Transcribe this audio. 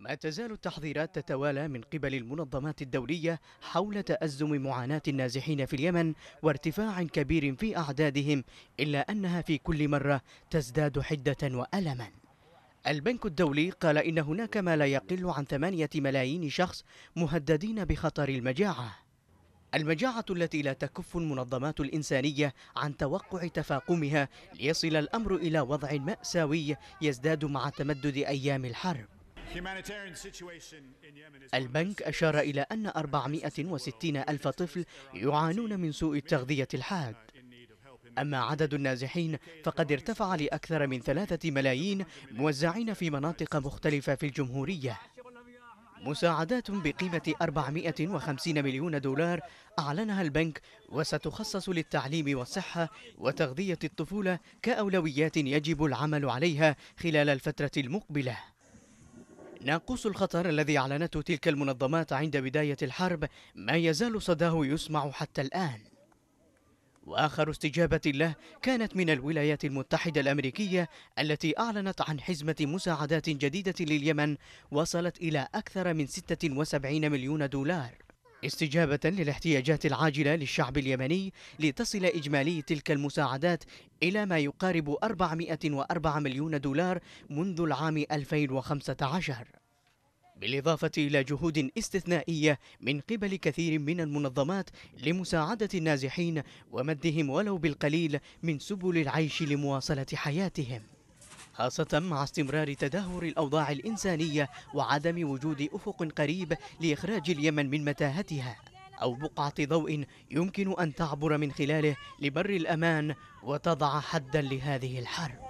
ما تزال التحذيرات تتوالى من قبل المنظمات الدولية حول تأزم معاناة النازحين في اليمن وارتفاع كبير في أعدادهم إلا أنها في كل مرة تزداد حدة وألما البنك الدولي قال إن هناك ما لا يقل عن ثمانية ملايين شخص مهددين بخطر المجاعة المجاعة التي لا تكف المنظمات الإنسانية عن توقع تفاقمها ليصل الأمر إلى وضع مأساوي يزداد مع تمدد أيام الحرب البنك أشار إلى أن 460 ألف طفل يعانون من سوء التغذية الحاد أما عدد النازحين فقد ارتفع لأكثر من ثلاثة ملايين موزعين في مناطق مختلفة في الجمهورية مساعدات بقيمة 450 مليون دولار أعلنها البنك وستخصص للتعليم والصحة وتغذية الطفولة كأولويات يجب العمل عليها خلال الفترة المقبلة ناقوس الخطر الذي أعلنته تلك المنظمات عند بداية الحرب ما يزال صداه يسمع حتى الآن وآخر استجابة له كانت من الولايات المتحدة الأمريكية التي أعلنت عن حزمة مساعدات جديدة لليمن وصلت إلى أكثر من 76 مليون دولار استجابة للاحتياجات العاجلة للشعب اليمني لتصل إجمالي تلك المساعدات إلى ما يقارب 404 مليون دولار منذ العام 2015 بالإضافة إلى جهود استثنائية من قبل كثير من المنظمات لمساعدة النازحين ومدهم ولو بالقليل من سبل العيش لمواصلة حياتهم خاصة مع استمرار تدهور الأوضاع الإنسانية وعدم وجود أفق قريب لإخراج اليمن من متاهتها أو بقعة ضوء يمكن أن تعبر من خلاله لبر الأمان وتضع حدا لهذه الحرب